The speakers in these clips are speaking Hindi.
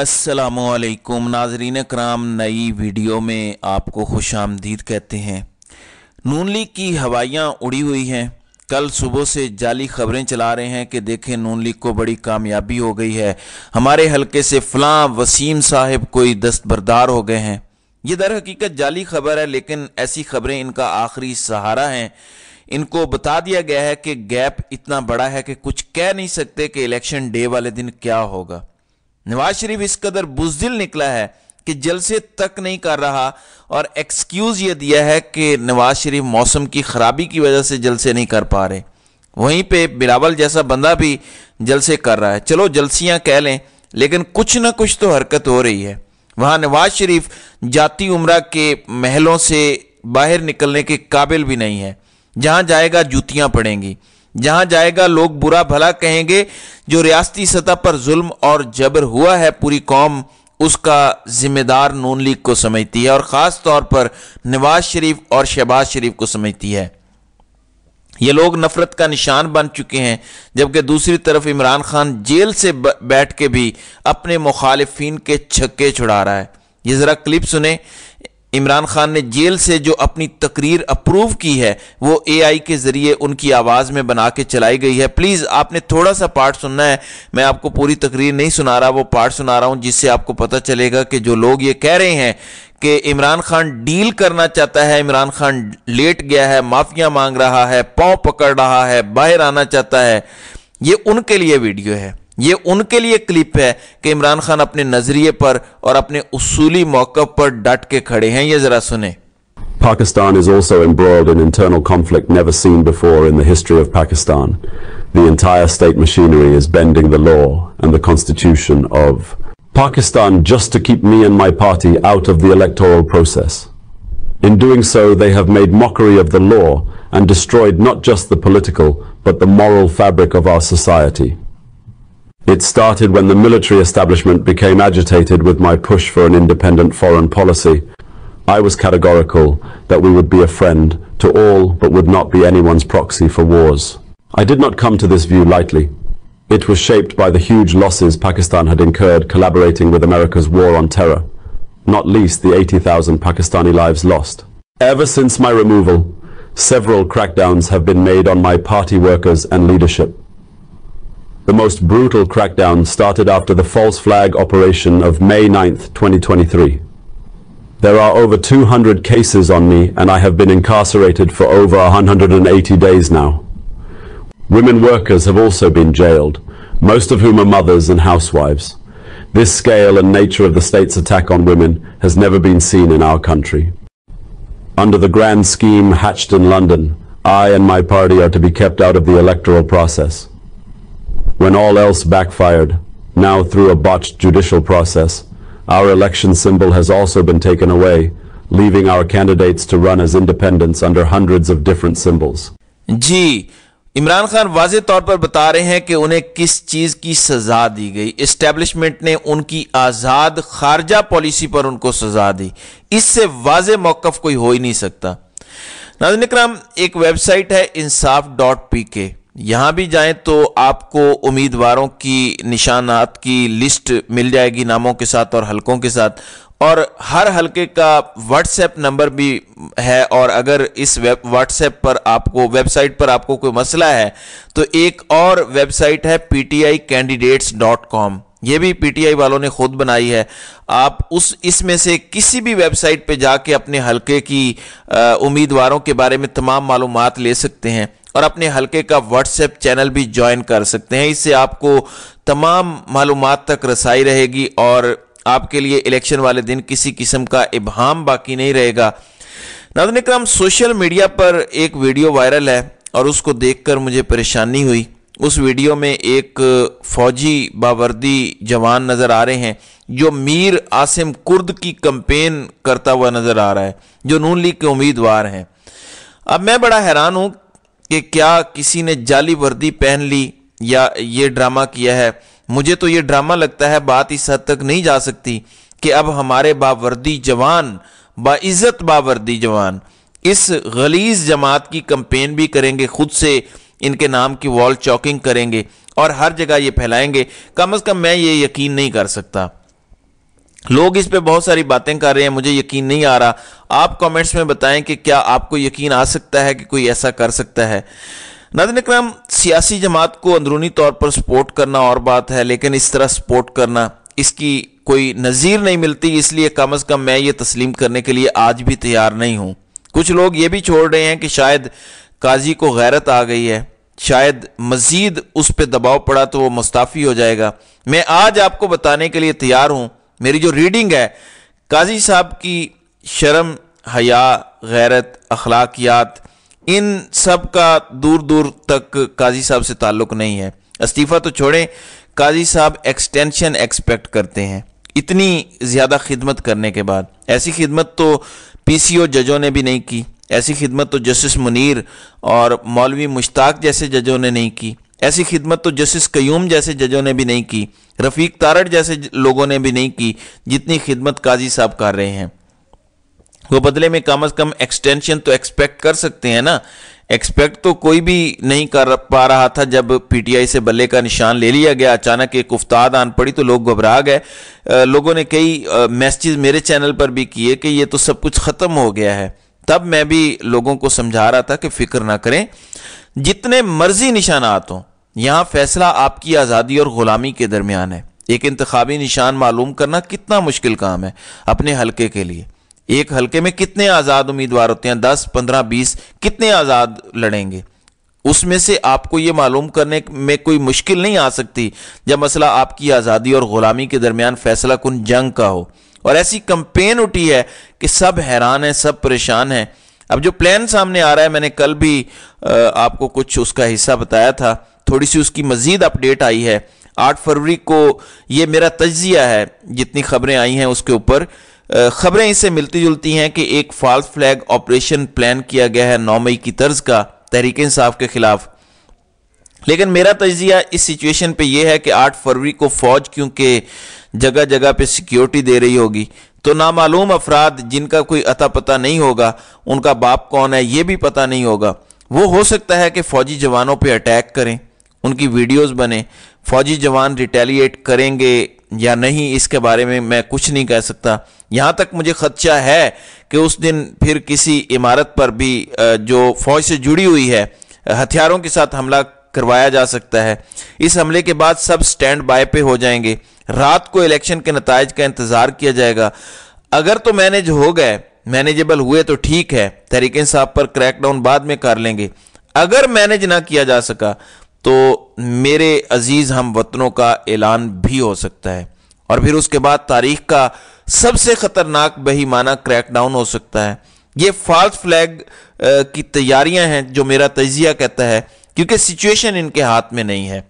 असलकुम नाजरीन कराम नई वीडियो में आपको खुश आमदीद कहते हैं नून लीग की हवाइयाँ उड़ी हुई हैं कल सुबह से जाली खबरें चला रहे हैं कि देखें नून लीग को बड़ी कामयाबी हो गई है हमारे हलके से फलां वसीम साहब कोई दस्तबरदार हो गए हैं ये दर हकीकत जाली खबर है लेकिन ऐसी खबरें इनका आखिरी सहारा हैं इनको बता दिया गया है कि गैप इतना बड़ा है कि कुछ कह नहीं सकते कि इलेक्शन डे वाले दिन क्या होगा नवाज शरीफ इस कदर बुजदिल निकला है कि जलसे तक नहीं कर रहा और एक्सक्यूज़ ये दिया है कि नवाज शरीफ मौसम की ख़राबी की वजह से जलसे नहीं कर पा रहे वहीं पे बिलावल जैसा बंदा भी जलसे कर रहा है चलो जलसियाँ कह लें लेकिन कुछ ना कुछ तो हरकत हो रही है वहाँ नवाज शरीफ जाति उम्र के महलों से बाहर निकलने के काबिल भी नहीं है जहाँ जाएगा जूतियाँ पड़ेंगी जहां जाएगा लोग बुरा भला कहेंगे जो रियासती सतह पर जुल्म और जबर हुआ है पूरी कौम उसका जिम्मेदार नून लीग को समझती है और ख़ास तौर पर नवाज शरीफ और शहबाज शरीफ को समझती है ये लोग नफरत का निशान बन चुके हैं जबकि दूसरी तरफ इमरान खान जेल से बैठ के भी अपने मुखालफी के छक्के छुड़ा रहा है ये ज़रा क्लिप सुने इमरान खान ने जेल से जो अपनी तकरीर अप्रूव की है वो एआई के ज़रिए उनकी आवाज़ में बना के चलाई गई है प्लीज़ आपने थोड़ा सा पार्ट सुनना है मैं आपको पूरी तकरीर नहीं सुना रहा वो पार्ट सुना रहा हूं जिससे आपको पता चलेगा कि जो लोग ये कह रहे हैं कि इमरान खान डील करना चाहता है इमरान खान लेट गया है माफिया मांग रहा है पाँव पकड़ रहा है बाहर आना चाहता है ये उनके लिए वीडियो है ये उनके लिए क्लिप है कि इमरान खान अपने नज़रिए पर और अपने उसूली मौक पर डट के खड़े हैं ये ज़रा सुने Pakistan is also embroiled in internal conflict never seen before in the history of Pakistan. The entire state machinery is bending the law and the constitution of Pakistan just to keep me and my party out of the electoral process. In doing so, they have made mockery of the law and destroyed not just the political, but the moral fabric of our society. It started when the military establishment became agitated with my push for an independent foreign policy. I was categorical that we would be a friend to all but would not be anyone's proxy for wars. I did not come to this view lightly. It was shaped by the huge losses Pakistan had incurred collaborating with America's war on terror, not least the 80,000 Pakistani lives lost. Ever since my removal, several crackdowns have been made on my party workers and leadership. The most brutal crackdown started after the false flag operation of May 9, 2023. There are over 200 cases on me and I have been incarcerated for over 180 days now. Women workers have also been jailed, most of whom are mothers and housewives. This scale and nature of the state's attack on women has never been seen in our country. Under the grand scheme hatched in London, I and my party are to be kept out of the electoral process when all else backfired, now through a botched judicial process. Our election symbol has also been taken away, leaving our candidates to run as independents under hundreds of different symbols. जी इमरान खान वाज तौर पर बता रहे हैं कि उन्हें किस चीज़ की सज़ा दी गई इस्टेब्लिशमेंट ने उनकी आज़ाद खारजा पॉलिसी पर उनको सज़ा दी इससे वाज मौक़ कोई हो ही नहीं सकता नाजन एक वेबसाइट है इंसाफ डॉट पी के यहाँ भी जाएं तो आपको उम्मीदवारों की निशानात की लिस्ट मिल जाएगी नामों के साथ और हलकों के साथ और हर हलके का व्हाट्सएप नंबर भी है और अगर इस वेब व्हाट्सएप पर आपको वेबसाइट पर आपको कोई मसला है तो एक और वेबसाइट है P T I candidates dot com ये भी पीटीआई वालों ने खुद बनाई है आप उस इसमें से किसी भी वेबसाइट पे जाके अपने हलके की उम्मीदवारों के बारे में तमाम मालूम ले सकते हैं और अपने हल्के का व्हाट्सएप चैनल भी ज्वाइन कर सकते हैं इससे आपको तमाम मालूम तक रसाई रहेगी और आपके लिए इलेक्शन वाले दिन किसी किस्म का इबहम बाकी नहीं रहेगा नाजन कराम सोशल मीडिया पर एक वीडियो वायरल है और उसको देखकर मुझे परेशानी हुई उस वीडियो में एक फौजी बावर्दी जवान नज़र आ रहे हैं जो मीर आसिम कुर्द की कंपेन करता हुआ नज़र आ रहा है जो नून लीग के उम्मीदवार हैं अब मैं बड़ा हैरान हूँ कि क्या किसी ने जाली वर्दी पहन ली या ये ड्रामा किया है मुझे तो ये ड्रामा लगता है बात इस हद तक नहीं जा सकती कि अब हमारे बावर्दी जवान बाइज्जत बावर्दी जवान इस गलीज जमात की कंपेन भी करेंगे खुद से इनके नाम की वॉल चौकिंग करेंगे और हर जगह ये फैलाएंगे कम अज़ कम मैं ये यकीन नहीं कर सकता लोग इस पे बहुत सारी बातें कर रहे हैं मुझे यकीन नहीं आ रहा आप कमेंट्स में बताएं कि क्या आपको यकीन आ सकता है कि कोई ऐसा कर सकता है नादिन इक्रम सियासी जमात को अंदरूनी तौर पर सपोर्ट करना और बात है लेकिन इस तरह सपोर्ट करना इसकी कोई नज़ीर नहीं मिलती इसलिए कम अज़ कम मैं ये तस्लीम करने के लिए आज भी तैयार नहीं हूँ कुछ लोग ये भी छोड़ रहे हैं कि शायद काजी को गैरत आ गई है शायद मज़ीद उस पर दबाव पड़ा तो वो मुस्ताफ़ी हो जाएगा मैं आज आपको बताने के लिए तैयार हूँ मेरी जो रीडिंग है काजी साहब की शर्म हया गैरत अखलाकियात इन सब का दूर दूर तक काजी साहब से ताल्लुक़ नहीं है इस्तीफ़ा तो छोड़ें काजी साहब एक्सटेंशन एक्सपेक्ट करते हैं इतनी ज़्यादा खिदमत करने के बाद ऐसी खिदमत तो पीसीओ जजों ने भी नहीं की ऐसी खिदमत तो जस्टिस मुनीर और मौलवी मुश्ताक जैसे जजों ने नहीं की ऐसी खिदमत तो जस्टिस कयूम जैसे जजों ने भी नहीं की रफीक तारड़ जैसे लोगों ने भी नहीं की जितनी खिदमत काजी साहब कर रहे हैं वो बदले में कम अज कम एक्सटेंशन तो एक्सपेक्ट कर सकते हैं ना एक्सपेक्ट तो कोई भी नहीं कर पा रहा था जब पीटीआई से बल्ले का निशान ले लिया गया अचानक एक उफ्ताद आन पड़ी तो लोग घबरा गए लोगों ने कई मैसेज मेरे चैनल पर भी किए कि ये तो सब कुछ ख़त्म हो गया है तब मैं भी लोगों को समझा रहा था कि फ़िक्र ना करें जितने मर्जी निशानात हों यहां फैसला आपकी आज़ादी और ग़ुलामी के दरमियान है एक इंतबी निशान मालूम करना कितना मुश्किल काम है अपने हल्के के लिए एक हल्के में कितने आज़ाद उम्मीदवार होते हैं दस पंद्रह बीस कितने आज़ाद लड़ेंगे उसमें से आपको यह मालूम करने में कोई मुश्किल नहीं आ सकती जब मसला आपकी आज़ादी और ग़ुलामी के दरमियान फैसला कन जंग का हो और ऐसी कंपेन उठी है कि सब हैरान है सब परेशान है अब जो प्लान सामने आ रहा है मैंने कल भी आपको कुछ उसका हिस्सा बताया था थोड़ी सी उसकी मजीद अपडेट आई है आठ फरवरी को ये मेरा तजिया है जितनी खबरें आई हैं उसके ऊपर खबरें इससे मिलती जुलती हैं कि एक फॉल्स फ्लैग ऑपरेशन प्लान किया गया है नौ मई की तर्ज का तहरीक इंसाफ के खिलाफ लेकिन मेरा तजिया इस सिचुएशन पे यह है कि 8 फरवरी को फौज क्योंकि जगह जगह पे सिक्योरिटी दे रही होगी तो नामालूम अफराद जिनका कोई अता पता नहीं होगा उनका बाप कौन है ये भी पता नहीं होगा वो हो सकता है कि फौजी जवानों पर अटैक करें उनकी वीडियोस बने फौजी जवान रिटेलिएट करेंगे या नहीं इसके बारे में मैं कुछ नहीं कह सकता यहाँ तक मुझे खदशा है कि उस दिन फिर किसी इमारत पर भी जो फौज से जुड़ी हुई है हथियारों के साथ हमला करवाया जा सकता है इस हमले के बाद सब स्टैंड बाय पे हो जाएंगे रात को इलेक्शन के नतज का इंतजार किया जाएगा अगर तो मैनेज हो गए मैनेजेबल हुए तो ठीक है तरीके साहब पर क्रैकडाउन बाद में कर लेंगे अगर मैनेज ना किया जा सका तो मेरे अजीज हम वतनों का ऐलान भी हो सकता है और फिर उसके बाद तारीख का सबसे खतरनाक बहीमाना क्रैकडाउन हो सकता है ये फॉल्स फ्लैग की तैयारियां हैं जो मेरा तजिया कहता है क्योंकि सिचुएशन इनके हाथ में नहीं है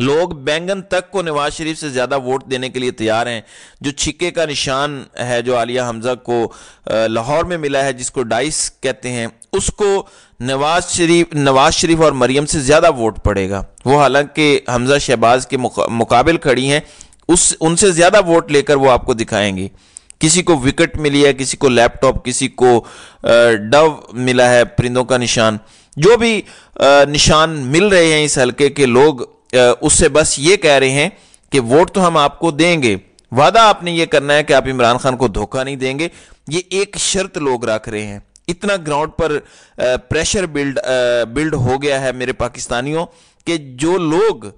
लोग बैंगन तक को नवाज शरीफ से ज़्यादा वोट देने के लिए तैयार हैं जो छिक्के का निशान है जो आलिया हमजा को लाहौर में मिला है जिसको डाइस कहते हैं उसको नवाज शरीफ नवाज शरीफ और मरियम से ज़्यादा वोट पड़ेगा वो हालांकि हमजा शहबाज के मुकाबल खड़ी हैं उस उनसे ज़्यादा वोट लेकर वो आपको दिखाएंगी किसी को विकेट मिली है किसी को लैपटॉप किसी को डव मिला है परिंदों का निशान जो भी निशान मिल रहे हैं इस हलके के लोग उससे बस ये कह रहे हैं कि वोट तो हम आपको देंगे वादा आपने ये करना है कि आप इमरान खान को धोखा नहीं देंगे ये एक शर्त लोग रख रहे हैं इतना ग्राउंड पर प्रेशर बिल्ड बिल्ड हो गया है मेरे पाकिस्तानियों के जो लोग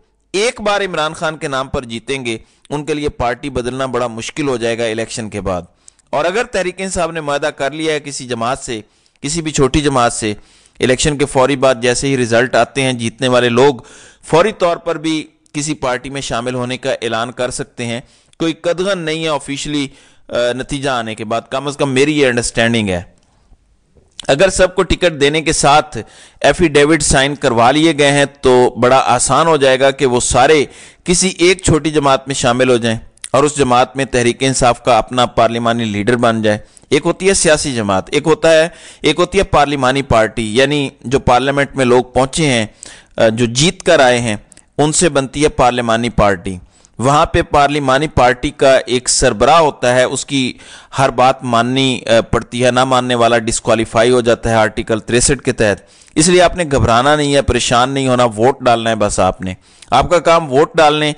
एक बार इमरान खान के नाम पर जीतेंगे उनके लिए पार्टी बदलना बड़ा मुश्किल हो जाएगा इलेक्शन के बाद और अगर तहरीक साहब ने वादा कर लिया है किसी जमात से किसी भी छोटी जमात से इलेक्शन के फौरी बाद जैसे ही रिजल्ट आते हैं जीतने वाले लोग फौरी तौर पर भी किसी पार्टी में शामिल होने का ऐलान कर सकते हैं कोई कदगन नहीं है ऑफिशियली नतीजा आने के बाद कम अज कम मेरी ये अंडरस्टैंडिंग है अगर सबको टिकट देने के साथ एफिडेविट साइन करवा लिए गए हैं तो बड़ा आसान हो जाएगा कि वो सारे किसी एक छोटी जमात में शामिल हो जाएं और उस जमात में तहरीक इंसाफ का अपना पार्लियामानी लीडर बन जाए एक होती है सियासी जमात एक होता है एक होती है पार्लिमानी पार्टी यानी जो पार्लियामेंट में लोग पहुंचे हैं जो जीत कर आए हैं उनसे बनती है पार्लियामानी पार्टी वहाँ पे पार्लिमानी पार्टी का एक सरबराह होता है उसकी हर बात माननी पड़ती है ना मानने वाला डिस्कालीफाई हो जाता है आर्टिकल तिरसठ के तहत इसलिए आपने घबराना नहीं है परेशान नहीं होना वोट डालना है बस आपने आपका काम वोट डालने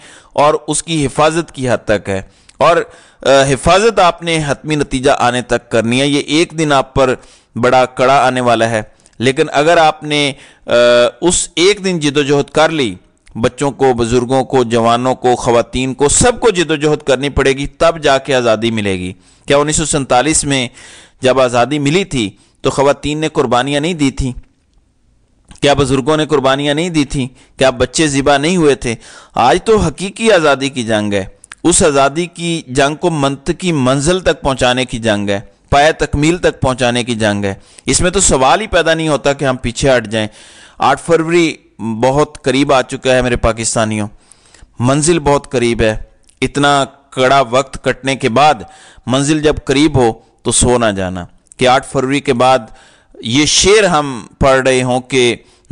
और उसकी हिफाजत की हद तक है और हिफाजत आपने हतमी नतीजा आने तक करनी है ये एक दिन आप पर बड़ा कड़ा आने वाला है लेकिन अगर आपने उस एक दिन जिदोजहद कर ली बच्चों को बुज़ुर्गों को जवानों को खातन को सबको जिदोजहद करनी पड़ेगी तब जाके आज़ादी मिलेगी क्या उन्नीस में जब आज़ादी मिली थी तो ख़वान ने कुर्बानियाँ नहीं दी थी क्या बुज़ुर्गों ने कुर्बानियाँ नहीं दी थी क्या बच्चे ज़िबा नहीं हुए थे आज तो हकीकी आज़ादी की जंग है उस आज़ादी की जंग को मंत की मंजिल तक पहुंचाने की जंग है पाया तकमील तक पहुंचाने की जंग है इसमें तो सवाल ही पैदा नहीं होता कि हम पीछे हट जाएं आठ फरवरी बहुत करीब आ चुका है मेरे पाकिस्तानियों मंजिल बहुत करीब है इतना कड़ा वक्त कटने के बाद मंजिल जब करीब हो तो सो ना जाना कि आठ फरवरी के बाद ये शेर हम पढ़ रहे हों कि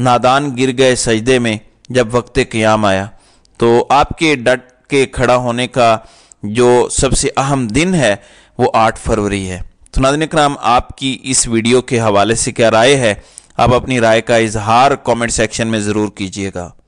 नादान गिर गए सजदे में जब वक्त क़्याम आया तो आपके डट के खड़ा होने का जो सबसे अहम दिन है वो 8 फरवरी है तो नादिन कराम आपकी इस वीडियो के हवाले से क्या राय है आप अपनी राय का इजहार कमेंट सेक्शन में ज़रूर कीजिएगा